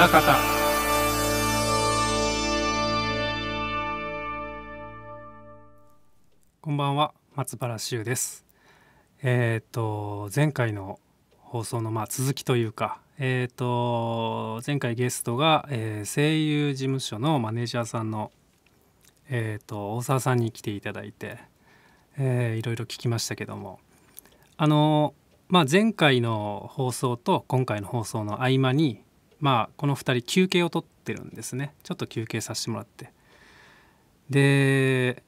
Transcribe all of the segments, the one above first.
裏方こんばんは松原修ですえっ、ー、と前回の放送のまあ続きというかえっ、ー、と前回ゲストが、えー、声優事務所のマネージャーさんのえっ、ー、と大沢さんに来ていただいて、えー、いろいろ聞きましたけどもあのまあ前回の放送と今回の放送の合間にまあこの2人休憩を取ってるんですねちょっと休憩させてもらってで、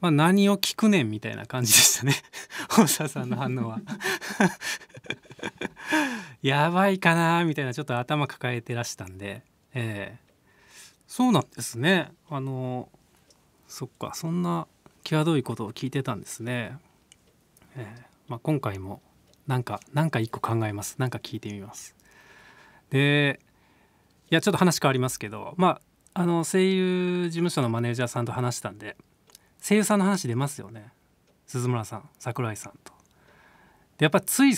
まあ、何を聞くねんみたいな感じでしたね 大沢さんの反応は やばいかなみたいなちょっと頭抱えてらしたんで、えー、そうなんですねあのそっかそんな際どいことを聞いてたんですね、えーまあ、今回もなんかなんか一個考えますなんか聞いてみますでいやちょっと話変わりますけどまああの声優事務所のマネージャーさんと話したんで声優さんの話出ますよね鈴村さん桜井さんと。でやっぱつい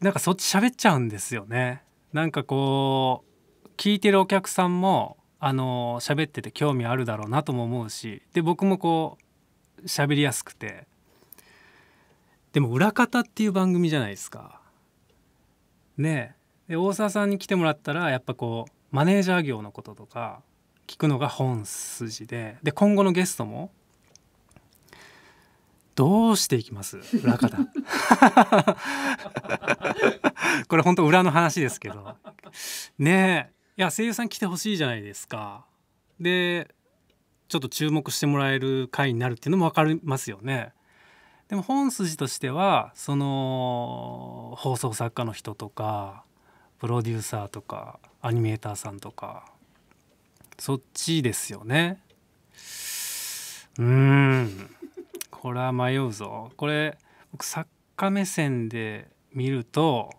なんかそっち喋っちゃうんですよね。なんかこう聞いてるお客さんもあの喋ってて興味あるだろうなとも思うしで僕もこう喋りやすくてでも「裏方」っていう番組じゃないですか。ねえで大沢さんに来てもらったらやっぱこうマネージャー業のこととか聞くのが本筋でで今後のゲストもどうしていきます裏方 これ本当裏の話ですけどねえいや声優さん来てほしいじゃないですかでちょっと注目してもらえる回になるっていうのも分かりますよねでも本筋としてはその放送作家の人とかプロデューサーとかアニメーターさんとかそっちですよねうんこれは迷うぞこれ僕作家目線で見ると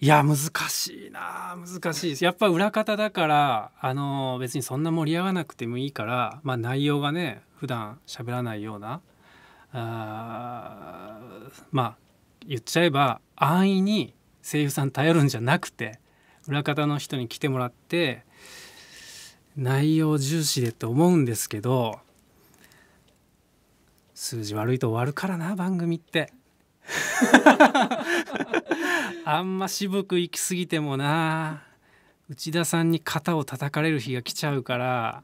いや難しいな難しいですやっぱ裏方だからあの別にそんな盛り上がらなくてもいいから、まあ、内容がね普段喋らないようなあまあ言っちゃえば安易に声優さん頼るんじゃなくて裏方の人に来てもらって内容重視でと思うんですけど数字悪いと終わるからな番組って あんま渋く行き過ぎてもな内田さんに肩を叩かれる日が来ちゃうから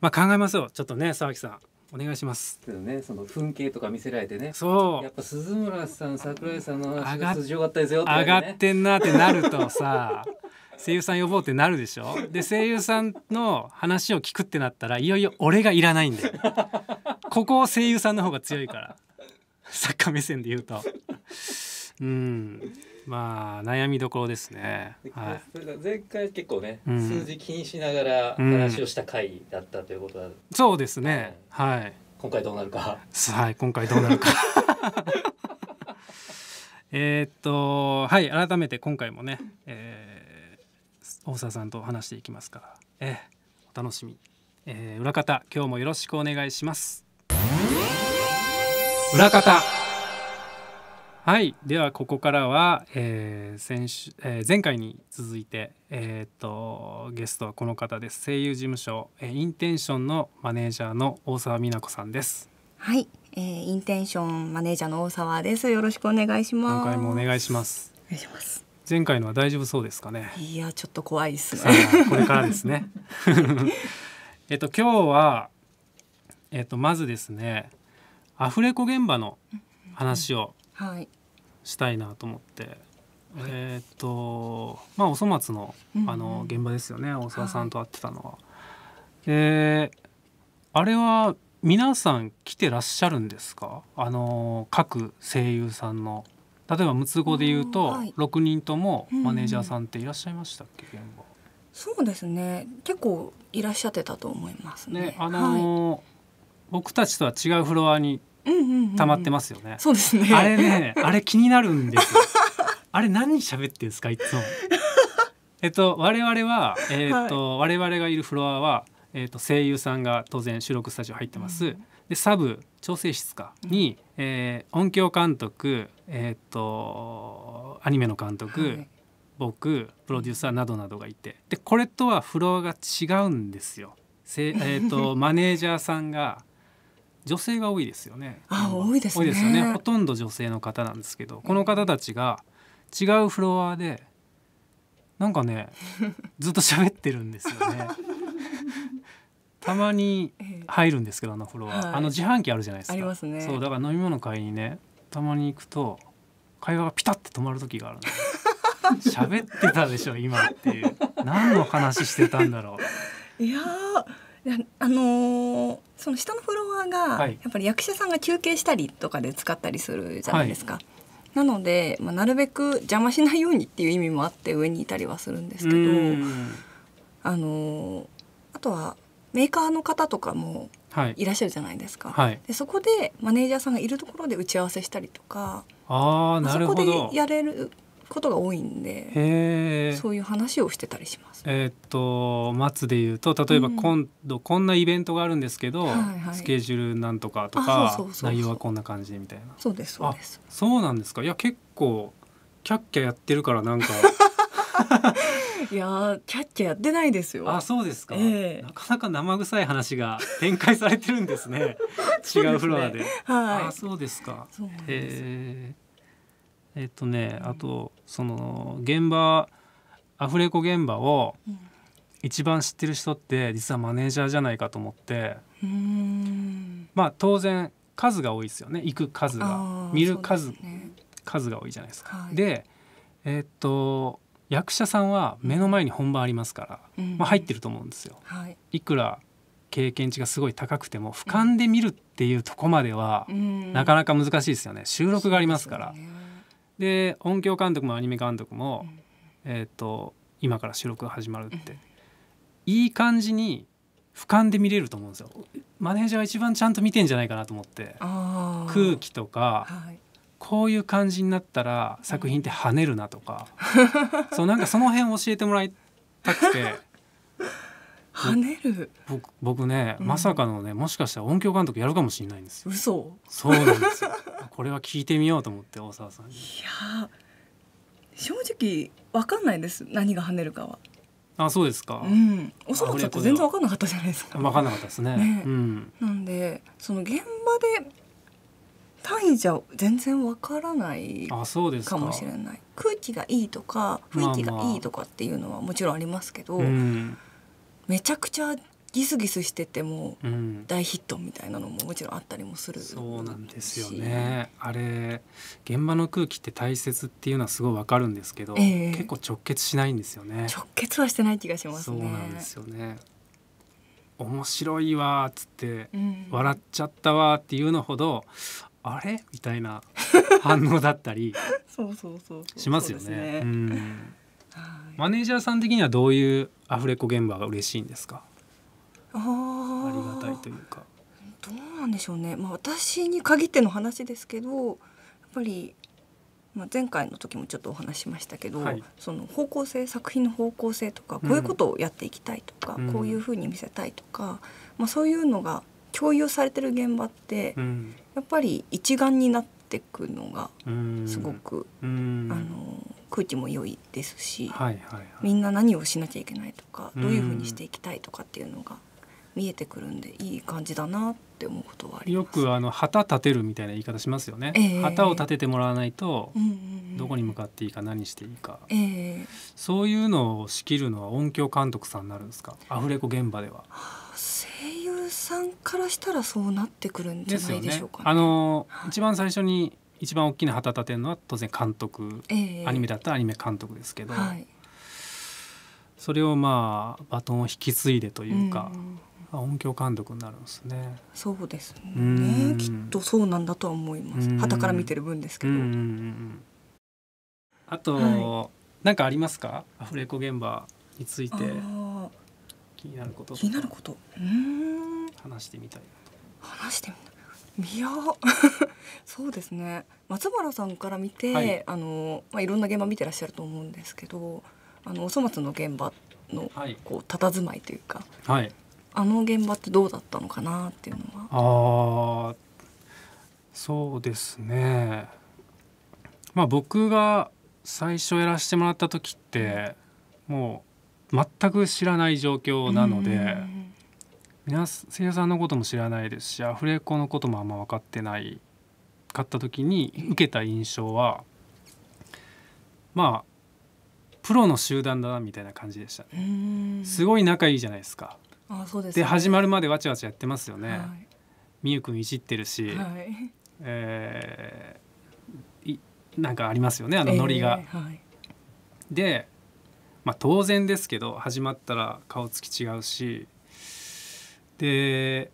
まあ考えますよちょっとね沢木さんお願いしますけどねその風景とか見せられてねそうやっぱ鈴村さん桜井さんの話がったですよ、上がってんなってなるとさ声優さん呼ぼうってなるでしょで声優さんの話を聞くってなったらいよいよ俺がいらないんだこここ声優さんの方が強いから作家目線で言うとうんまあ悩みどころですね。はい、前回結構ね、うん、数字気にしながら話をした回だったということは、うん、そうですね。はい。今回どうなるか。はい、今回どうなるか。えっとはい改めて今回もね、えー、大沢さんと話していきますから、えー、お楽しみ、えー、裏方今日もよろしくお願いします裏方はいではここからは、えー、先週えー、前回に続いて、えー、とゲストはこの方です声優事務所、えー、インテンションのマネージャーの大沢美奈子さんですはい、えー、インテンションマネージャーの大沢ですよろしくお願いします今回もお願いしますお願いします前回のは大丈夫そうですかねいやちょっと怖いですねこれからですね えっと今日はえっとまずですねアフレコ現場の話を、はいしたいなと思って。はい、えっ、とまあお粗末のあの現場ですよね、うん大沢さんと会ってたのは。はい、えあれは皆さん来てらっしゃるんですかあの各声優さんの例えば「六つ子で言うと、6人ともマネージャーさんっていらっしゃいましたっけ、現場そうですね結構いらっしゃってたと思いますね。ねあの、はい、僕たちとは違うフロアに溜まってますよね、そうですねあれねあれ気になるんです あれ何喋ってんですかいつも えっと我々はえー、っと、はい、我々がいるフロアはえー、っと声優さんが当然収録スタジオ入ってます、うん、でサブ調整室かに、えー、音響監督えっとアニメの監督、はい僕プロデューサーなどなどがいてでこれとはフロアが違うんですよ。えーと マネージャーさんが女性が多いですよね。あ多いですね。多いですよね。ほとんど女性の方なんですけど、この方たちが違うフロアでなんかね、ずっと喋ってるんですよね。たまに入るんですけどあのフロア、はい、あの自販機あるじゃないですか。ありますね。そうだから飲み物買いにね、たまに行くと会話がピタッと止まる時があるんです。喋ってたでしょ今っていう何の話してたんだろういやあのー、その下のフロアがやっぱり役者さんが休憩したりとかで使ったりするじゃないですか。はいなので、まあ、なるべく邪魔しないようにっていう意味もあって上にいたりはするんですけどあのあとはメーカーの方とかもいらっしゃるじゃないですか、はい、でそこでマネージャーさんがいるところで打ち合わせしたりとかあなるほどそこでやれることが多いんでそういう話をしてたりします。えー、っと松でいうと例えば今度こんなイベントがあるんですけど、うんはいはい、スケジュールなんとかとか内容はこんな感じみたいなそうですそうですそうなんですかいや結構キャッキャやってるからなんか いやキャッキャやってないですよ。あ、そうですか、えー。なかなか生臭い話が展開されてるんですね。すね違うフロアで。はい。あ、そうですか。そえーえっとねあとその現場アフレコ現場を一番知ってる人って実はマネージャーじゃないかと思ってまあ当然数が多いですよね行く数が見る数、ね、数が多いじゃないですか。はい、でえー、っと役者さんは目の前に本番ありますから、うん、まあ、入ってると思うんですよ、はい、いくら経験値がすごい高くても俯瞰で見るっていうとこまでは、なかなか難しいですよね収録がありますから。で音響監督もアニメ監督も、えっ、ー、と今から収録が始まるって、いい感じに俯瞰で見れると思うんですよマネージャーが一番ちゃんと見てんじゃないかなと思って空気とか、はい、こういう感じになったら作品って跳ねるなとか、そうなんかその辺教えてもらいたくて跳ねる僕僕ね、うん、まさかのねもしかしたら音響監督やるかもしれないんですよ嘘そうなんですよ これは聞いてみようと思って大沢さんいや正直わかんないです何が跳ねるかはあそうですかうんおそらくちょっと全然わかんなかったじゃないですかわかんなかったですね、ね、うん、なんでその現場で単位じゃ全然わからないあそうですかもしれない空気がいいとか雰囲気がいいとかっていうのはもちろんありますけど、まあまあうんめちゃくちゃギスギスしてても大ヒットみたいなのももちろんあったりもする、うん、そうなんですよねあれ現場の空気って大切っていうのはすごいわかるんですけど、えー、結構直結しないんですよね直結はしてない気がします、ね、そうなんですよね面白いわっつって、笑っちゃったわっていうのほどあれみたいな反応だったり しますよね。そうそうそうそうねうんマネージャーさん的にはどういうアフレコ現場が嬉しいんですかありがたいというかどうなんでしょうね、まあ、私に限っての話ですけどやっぱり、まあ、前回の時もちょっとお話しましたけど、はい、その方向性作品の方向性とかこういうことをやっていきたいとか、うん、こういうふうに見せたいとか、まあ、そういうのが共有されてる現場って、うん、やっぱり一丸になってってくのがすごくあの空気も良いですし、はいはいはい、みんな何をしなきゃいけないとかどういうふうにしていきたいとかっていうのが見えてくるんでいい感じだなって思うことはあります。よくあの旗立てるみたいな言い方しますよね。えー、旗を立ててもらわないと、うんうんうん、どこに向かっていいか何していいか、えー、そういうのを仕切るのは音響監督さんになるんですか。アフレコ現場では。さんからしたらそうなってくるんじゃないでしょうか、ねね、あの、はい、一番最初に一番大きな旗立てるのは当然監督、えー、アニメだったらアニメ監督ですけど、はい、それをまあバトンを引き継いでというか、うん、音響監督になるんですね。そうですねきっとそうなんだとは思います。旗から見てる分ですけど。うううんんん、あと、はい、なんかありますかアフレコ現場について。気になること気になることうん話してみたい話してみたいや そうですね松原さんから見て、はい、あのまあ、いろんな現場見てらっしゃると思うんですけどあのお粗末の現場の、はい、こう佇まいというか、はい、あの現場ってどうだったのかなっていうのは。あそうですねまあ僕が最初やらせてもらった時ってもう全く知らない状況なので皆さんのことも知らないですしアフレコのこともあんま分かってないかった時に受けた印象はまあプロの集団だなみたいな感じでしたねすごい仲いいじゃないですかあそうです、ね、で始まるまでわちゃわちゃやってますよね、みゆくんいじってるし、はい、えー、いなんかありますよねあのノリが、えーはい、でまあ、当然ですけど始まったら顔つき違うしで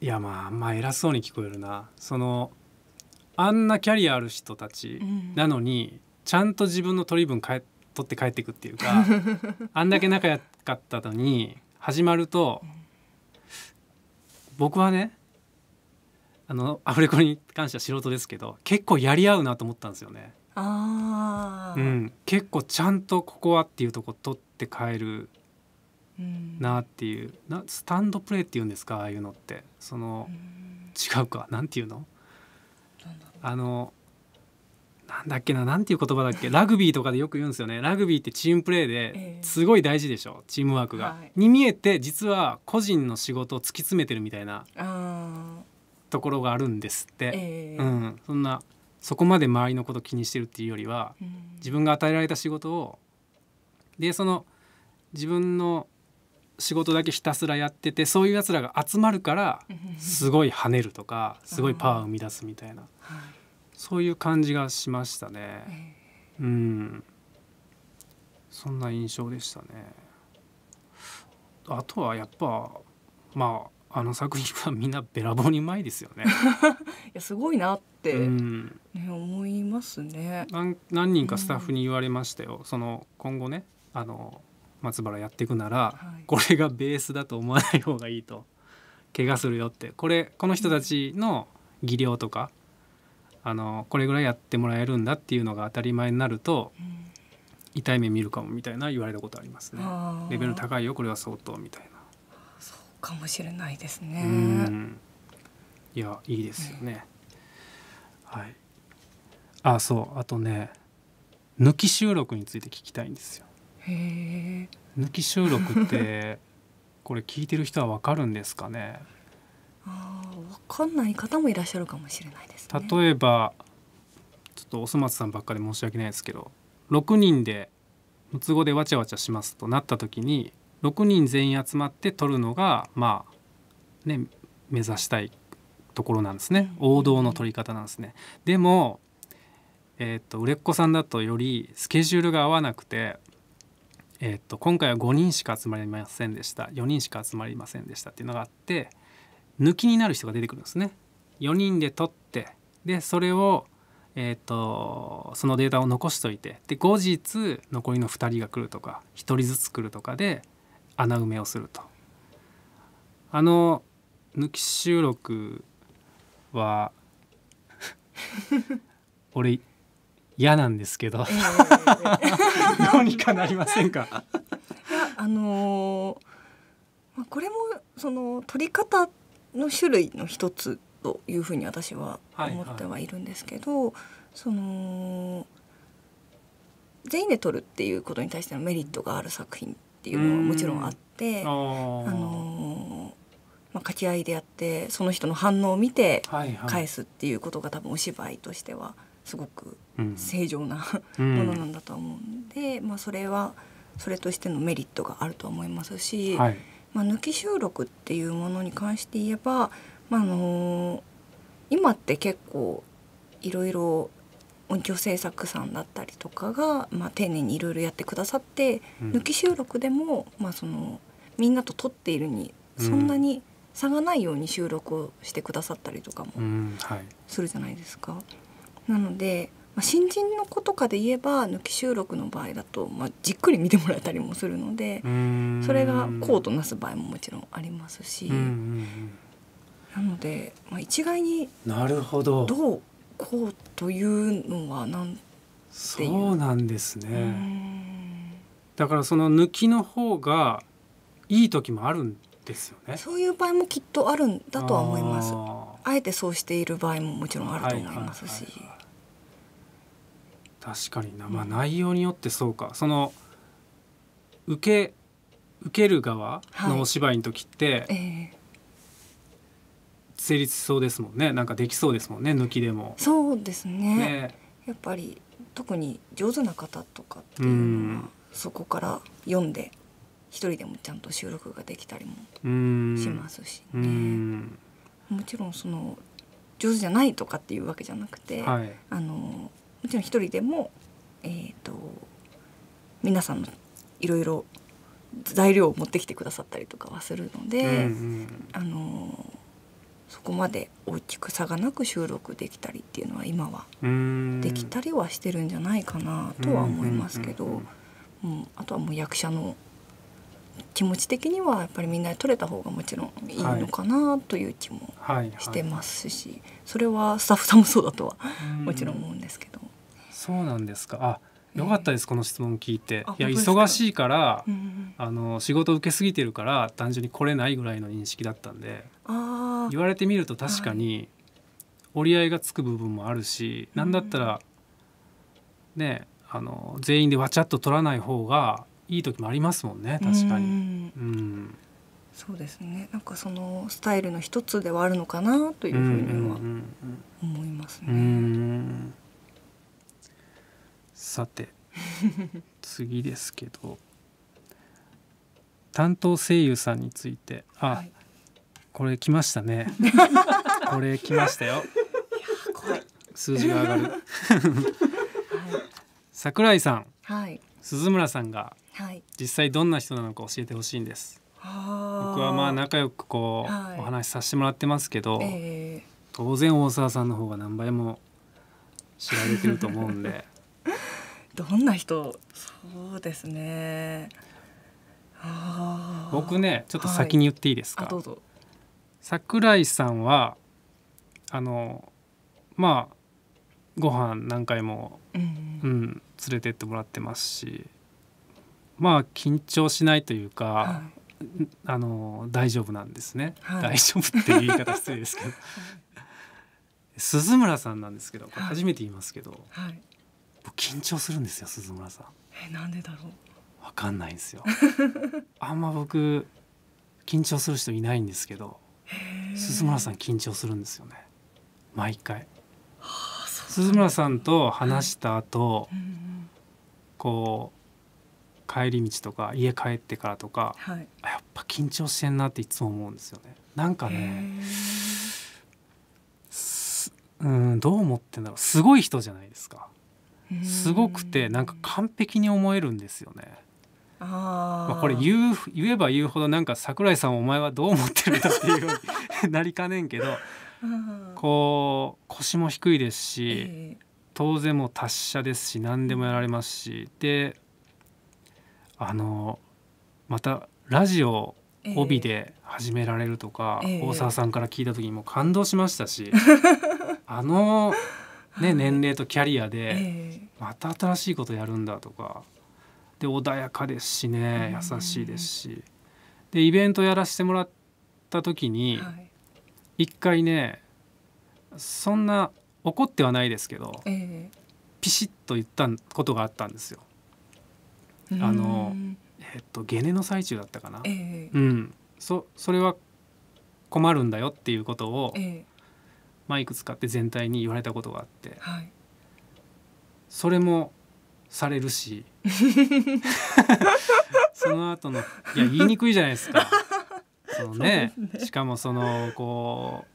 いやまああんま偉そうに聞こえるなそのあんなキャリアある人たちなのに、うん、ちゃんと自分の取り分取って帰っていくっていうか あんだけ仲良かったのに始まると、うん、僕はねあのアフレコに関しては素人ですけど結構やり合うなと思ったんですよね。あ、うん、結構ちゃんとここはっていうとこ取って帰るなっていう、うん、なスタンドプレーっていうんですかああいうのってその、うん、違うかなんていうのあのなんだっけななんていう言葉だっけ ラグビーとかでよく言うんですよねラグビーってチームプレーですごい大事でしょ、えー、チームワークが。はい、に見えて実は個人の仕事を突き詰めてるみたいなところがあるんですって、えー、うん、そんなそこまで周りのこと気にしてるっていうよりは、自分が与えられた仕事をでその自分の仕事だけひたすらやっててそういうやつらが集まるからすごい跳ねるとかすごいパワーを生み出すみたいな、そういう感じがしましたね。うんそんな印象でしたね。あとはやっぱまああの作品はみんなべらぼうにうまいですよね。いやすごいなって、ね、うん、思いますね何。何人かスタッフに言われましたよ。うん、その今後ねあの松原やっていくなら、はい、これがベースだと思わない方がいいと怪我するよってこれこの人たちの技量とか、うん、あのこれぐらいやってもらえるんだっていうのが当たり前になると、うん、痛い目見るかもみたいな言われたことありますね。レベル高いよこれは相当みたいな。かもしれないですね。いやいいですよね。うん、はい。あそうあとね抜き収録について聞きたいんですよ。へ抜き収録って これ聞いてる人はわかるんですかね。ああわかんない方もいらっしゃるかもしれないです、ね、例えばちょっとおそ松さんばっかり申し訳ないですけど6人で「むつ語でわちゃわちゃします」となった時に6人全員集まって取るのがまあね目指したいところなんですね王道の取り方なんですね。でも、えーと、売れっ子さんだとよりスケジュールが合わなくて、えーと、今回は5人しか集まりませんでした4人しか集まりませんでしたっていうのがあって抜きになる人が出てくるんですね。4人で取ってでそれをえーとそのデータを残しといてで後日残りの2人が来るとか1人ずつ来るとかで穴埋めをするとあの抜き収録は 俺嫌なんですけど、えー、どうにかなりませんかいやあのー、これもその取り方の種類の一つというふうに私は思ってはいるんですけど、はいはい、その全員で撮るっていうことに対してのメリットがある作品っていうのはもちろんあってあの、まあ、掛け合いでやってその人の反応を見て返すっていうことが多分お芝居としてはすごく正常なものなんだと思うんで、まあ、それはそれとしてのメリットがあると思いますし、はい、まあ、抜き収録っていうものに関して言えば、まあの今って結構いろいろ音響制作さんだったりとかが、まあ、丁寧にいろいろやってくださって、うん、抜き収録でも、まあ、そのみんなと撮っているにそんなに差がないように収録をしてくださったりとかもするじゃないですか。なので、まあ、新人の子とかで言えば抜き収録の場合だと、まあ、じっくり見てもらえたりもするのでそれが功となす場合ももちろんありますし。なので、まあ、一概にどうこうというのはなんそうなんですね。だからその抜きの方がいい時もあるんですよね。そういう場合もきっとあるんだとは思います。あえてそうしている場合ももちろんあると思いますし。はいはいはい、確かにな、まあ、内容によってそうか、うん、その受け受ける側のお芝居の時って、はいえー成立しそうですもんねなんかできそうですもんね抜きでもそうですね、ね、やっぱり特に上手な方とかっていうのはそこから読んで一人でもちゃんと収録ができたりもしますしねもちろんその上手じゃないとかっていうわけじゃなくて、はい、あのもちろん一人でも、えーと、皆さんのいろいろ材料を持ってきてくださったりとかはするので、うんうん、あのそこまで大きく差がなく収録できたりっていうのは今はできたりはしてるんじゃないかなとは思いますけど、うん、あとはもう役者の気持ち的にはやっぱりみんなで撮れた方がもちろんいいのかなという気もしてますし、それはスタッフさんもそうだとはもちろん思うんですけど。そうなんですかあ良かったですこの質問聞いていや忙しいから、うんあの仕事受けすぎてるから単純に来れないぐらいの認識だったんで言われてみると確かに折り合いがつく部分もあるし、はい、だったら、うん、ねあの全員でわちゃっと取らない方がいい時もありますもんね確かに。うん、うん、そうですねなんかそのスタイルの一つではあるのかなというふうには思いますね。うんうんうんうんさて次ですけど担当声優さんについてあ、はい、これ来ましたね これ来ましたよ数字が上がる、はい、桜井さん、はい、鈴村さんが実際どんな人なのか教えてほしいんです、僕はまあ仲良くこう、お話しさせてもらってますけど、えー、当然大沢さんの方が何倍も知られてると思うんで どんな人そうですね僕ねちょっと先に言っていいですか、はい、桜井さんはあのまあご飯何回も、うん、うん、連れてってもらってますしまあ緊張しないというか、はい、あの大丈夫なんですね、はい、大丈夫っていう言い方失礼ですけど 鈴村さんなんですけどこれ初めて言いますけど、はい、緊張するんですよ鈴村さんえなんでだろうわかんないんですよ あんま僕緊張する人いないんですけど鈴村さん緊張するんですよね毎回、鈴村さんと話した後、はいうんうん、こう帰り道とか家帰ってからとか、はい、やっぱ緊張してんなっていつも思うんですよねなんかねうんどう思ってんだろうすごい人じゃないですかすごくてなんか完璧に思えるんですよね。あまあ、これ言う言えば言うほどなんか桜井さんお前はどう思ってるんだっていうようになりかねんけど、こう腰も低いですし、えー、当然も達者ですし何でもやられますしであのまたラジオ帯で始められるとか、えー大沢さんから聞いた時にも感動しましたし、あのね、年齢とキャリアでまた新しいことやるんだとかで穏やかですしね優しいですしでイベントやらせてもらった時に一回ねそんな怒ってはないですけど、ピシッと言ったことがあったんですよ。あのえっとゲネの最中だったかな、うん、そそれは困るんだよっていうことを、えマイク使って全体に言われたことがあって、はい、それもされるし その後のいや言いにくいじゃないですか。そのね、ね、しかもそのこ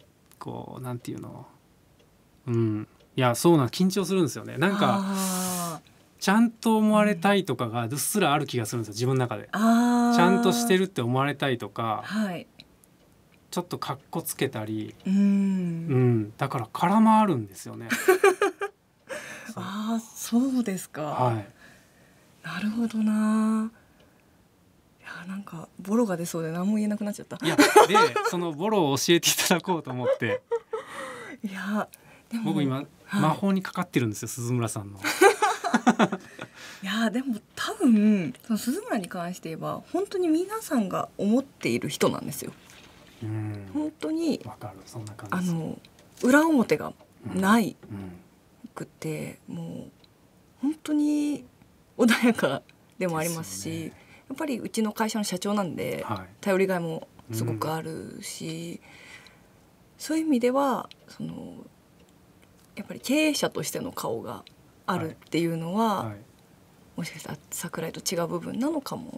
うこうなんていうのうんいやそうな緊張するんですよねなんかちゃんと思われたいとかがうっすらある気がするんですよ自分の中でちゃんとしてるって思われたいとか、はい、ちょっとかっこつけたりうん、うん、だから空回るんですよね ああそうですか、はい、なるほどないやなんかボロが出そうで何も言えなくなっちゃったいやでそのボロを教えていただこうと思って いやで僕今、はい、魔法にかかってるんですよ鈴村さんの いやでも多分その鈴村に関して言えば本当に皆さんが思っている人なんですよん、本当にあの裏表がないくて、うんうん、もう本当に穏やかでもありますし、ね、やっぱりうちの会社の社長なんで、はい、頼りがいもすごくあるし、そういう意味ではそのやっぱり経営者としての顔があるっていうのは、はいはいもしかしたら桜井と違う部分なのかも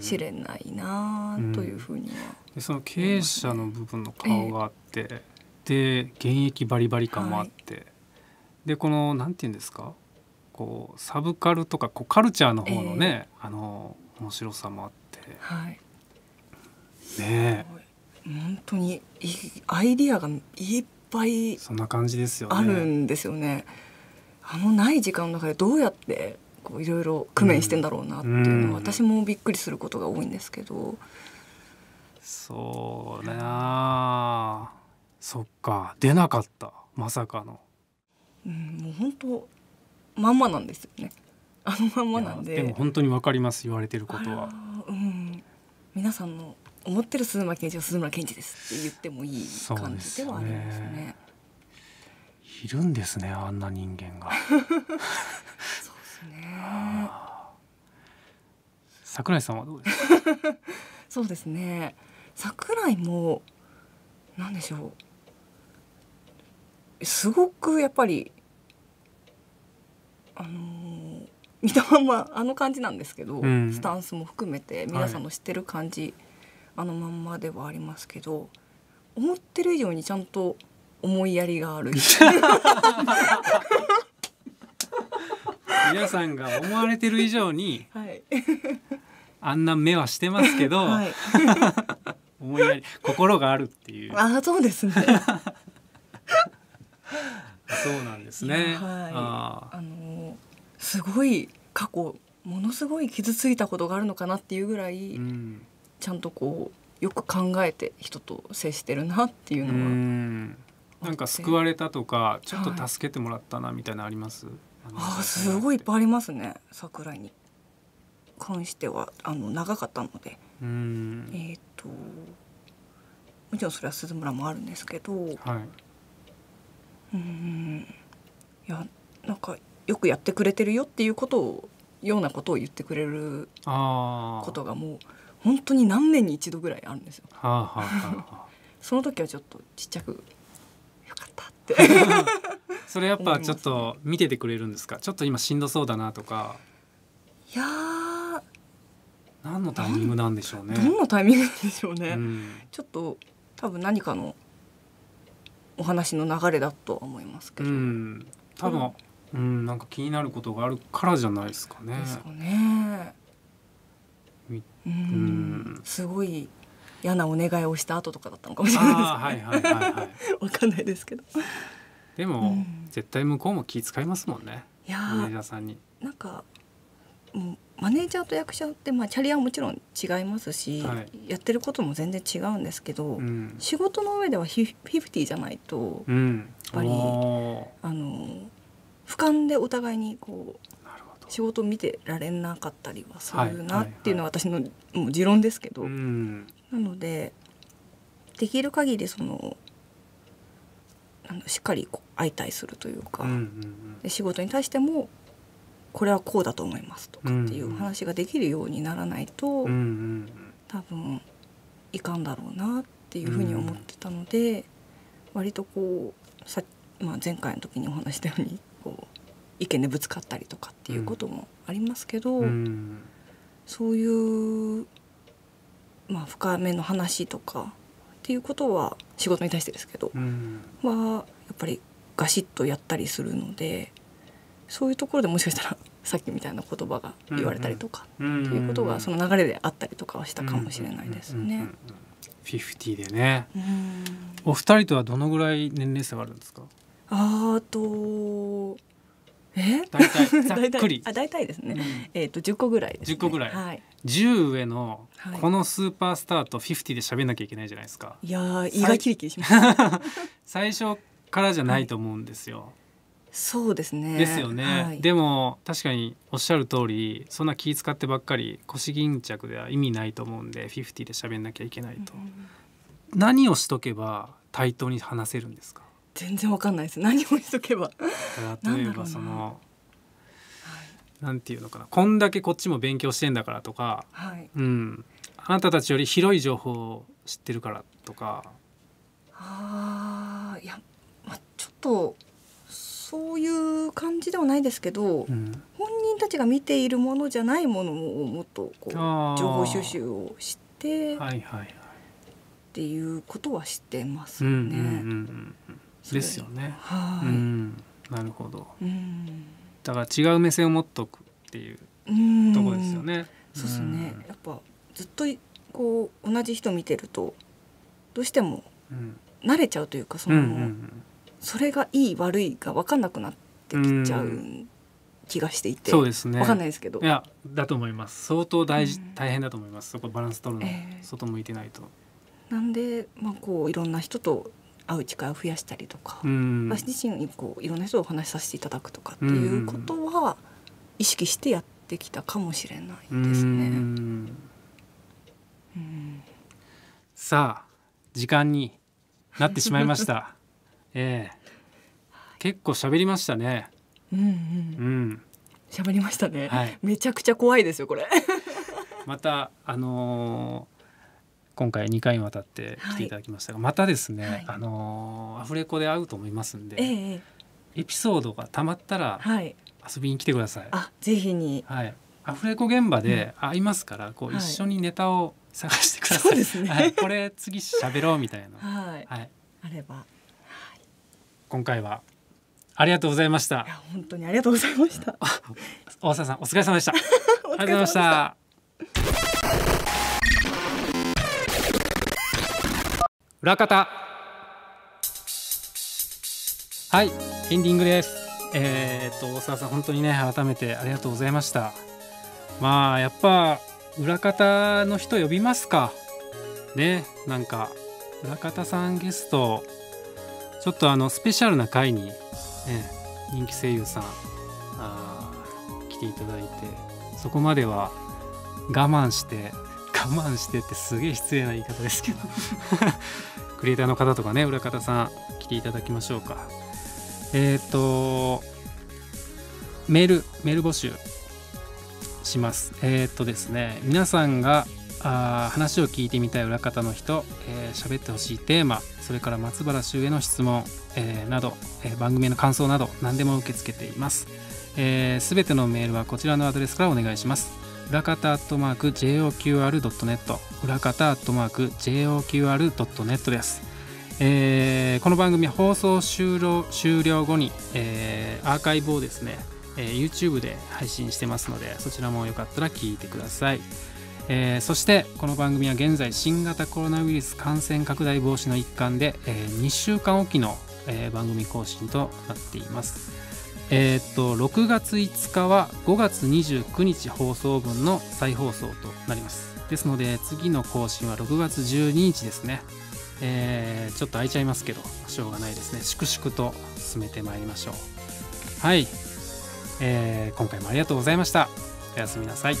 しれないなというふうには、うん、その経営者の部分の顔があって、えー、で現役バリバリ感もあって、はい、でこのなんていうんですかこうサブカルとかこうカルチャーの方のね、えー、あの面白さもあって、はい、ねえ本当にいアイディアがいっぱいそんな感じですよねあるんですよね。あのない時間の中でどうやっていろいろ工面してんだろうなっていうのは、私もびっくりすることが多いんですけど。そうだなそっか出なかったまさかの。うん、もう本当まんまなんですよね。あのまんまなんで。でも本当にわかります言われてることは。うん。皆さんの思ってる鈴間健治は鈴村健治ですって言ってもいい感じではありますね。すねいるんですねあんな人間が。ですね。桜井さんはどうですそうですね。桜井も何でしょう。すごくやっぱりあのー、見たままあの感じなんですけど、うん、スタンスも含めて皆さんの知ってる感じ、はい、あのまんまではありますけど思ってる以上にちゃんと思いやりがある。皆さんが思われてる以上に、はい、あんな目はしてますけど、はい、思いやり心があるっていうあそうですね そうなんですねはいああのすごい過去ものすごい傷ついたことがあるのかなっていうぐらい、うん、ちゃんとこうよく考えて人と接してるなっていうのはなんか救われたとかちょっと助けてもらったなみたいなあります、はいああすごいいっぱいありますね桜に関してはあの長かったのでえっ、ー、ともちろんそれは鈴村もあるんですけど、はい、うんいやなんかよくやってくれてるよっていうことをようなことを言ってくれることがもう本当に何年に一度ぐらいあるんですよ。はあはあはあ、その時はちょっとちっちゃく「よかった」って それやっぱちょっと見ててくれるんですかちょっと今しんどそうだなとかいや何のタイミングなんでしょうねどんなタイミングなんでしょうね、うん、ちょっと多分何かのお話の流れだと思いますけど、うん、多分、うん、なんか気になることがあるからじゃないですかね。ですかね。すごい嫌なお願いをした後とかだったのかもしれないです、ね、はい わかんないですけど。でも、うん、絶対向こうも気使いますもんねいやマネージャーさんに。なんかもうマネージャーと役者ってまあキャリアもちろん違いますし、はい、やってることも全然違うんですけど、うん、仕事の上ではフィフィフティじゃないと、うん、やっぱりあの俯瞰でお互いにこう仕事を見てられなかったりはするなっていうのは私のもう持論ですけど、なのでできる限りそのあのしっかりこう相対するというか、うんうんうん、で仕事に対してもこれはこうだと思いますとかっていう話ができるようにならないと、うんうん、多分いかんだろうなっていうふうに思ってたので、うん、割とこうさ、まあ、前回の時にお話したようにこう意見でぶつかったりとかっていうこともありますけど、うん、そういう、まあ、深めの話とかていうことは仕事に対してですけど、うん、はやっぱりガシッとやったりするのでそういうところでもしかしたら さっきみたいな言葉が言われたりとかっていうことがその流れであったりとかはしたかもしれないですね。フィフティでね、お二人とはどのぐらい年齢差があるんですかあと大体 ざっくりあ大体ですね、うん、えっ、ー、と10個ぐらいです、ね、10個ぐらい、はい、10上のこのスーパースターと50で喋んなきゃいけないじゃないですか、はい、いや胃がキリキリします 最初からじゃないと思うんですよ、はい、そうですねですよね、はい、でも確かにおっしゃる通りそんな気使ってばっかり腰巾着では意味ないと思うんで50で喋んなきゃいけないと、うん、何をしとけば対等に話せるんですか全然わかんないです何を急けば 例えばそのなんていうのかなこんだけこっちも勉強してんだからとか、はい、うん、あなたたちより広い情報を知ってるからとかああいや、まあ、ちょっとそういう感じではないですけど、うん、本人たちが見ているものじゃないものをもっとこう情報収集をして、はいはいはい、っていうことはしてますね。うんうんうんうんですよね。はい、うん、なるほど、うん、だから違う目線を持っとくっていうところですよね。そうですね、やっぱずっとこう同じ人見てるとどうしても慣れちゃうというかその、うんうん、それがいい悪いが分かんなくなってきちゃう気がしていて、そうですね分かんないですけどいやだと思います相当大事、大変だと思いますそこバランス取るの、えー、外向いてないと。なんで、まあ、こういろんな人と会う機会を増やしたりとか、うん、私自身にこういろんな人をお話しさせていただくとかっていうことは意識してやってきたかもしれないですね。うん、うん、さあ時間になってしまいました。ええ結構喋りましたね。うんうん。喋、うん、りましたね、はい、めちゃくちゃ怖いですよこれ。またあのー今回2回にわたって来ていただきましたが、はい、またですね、はい、あのアフレコで会うと思いますんで、えー、エピソードがたまったら遊びに来てください。あぜひに、はい、アフレコ現場で会いますから、こう一緒にネタを探してください。はい、ねはい、これ次喋ろうみたいな。はい、はい、あれば、はい、今回はありがとうございました。いや本当にありがとうございました。大沢さん お疲れ様でした。ありがとうございました。裏方はいエンディングですえー、っと大沢さん本当にね改めてありがとうございましたまあやっぱ裏方の人呼びますかねなんか裏方さんゲストちょっとあのスペシャルな回に、ね、人気声優さんあ来ていただいてそこまでは我慢して慢してってすげえ失礼な言い方ですけど クリエイターの方とかね裏方さん来ていただきましょうかえっ、ー、とメールメール募集しますえっ、ー、とですね皆さんがあ話を聞いてみたい裏方の人えー、ってほしいテーマそれから松原周への質問、えー、など、えー、番組の感想など何でも受け付けていますすべ、えー、てのメールはこちらのアドレスからお願いします裏方アットマーク JOQR.net 裏方アットマーク JOQR.net です、えー、この番組は放送終了終了後に、えー、アーカイブをですね、えー、YouTube で配信してますのでそちらもよかったら聞いてくださいえー、そしてこの番組は現在新型コロナウイルス感染拡大防止の一環で、えー、2週間おきの、えー、番組更新となっています。えー、っと6月5日は5月29日放送分の再放送となりますですので次の更新は6月12日ですねえー、ちょっと空いちゃいますけどしょうがないですね粛々と進めてまいりましょうはい、えー、今回もありがとうございましたおやすみなさい。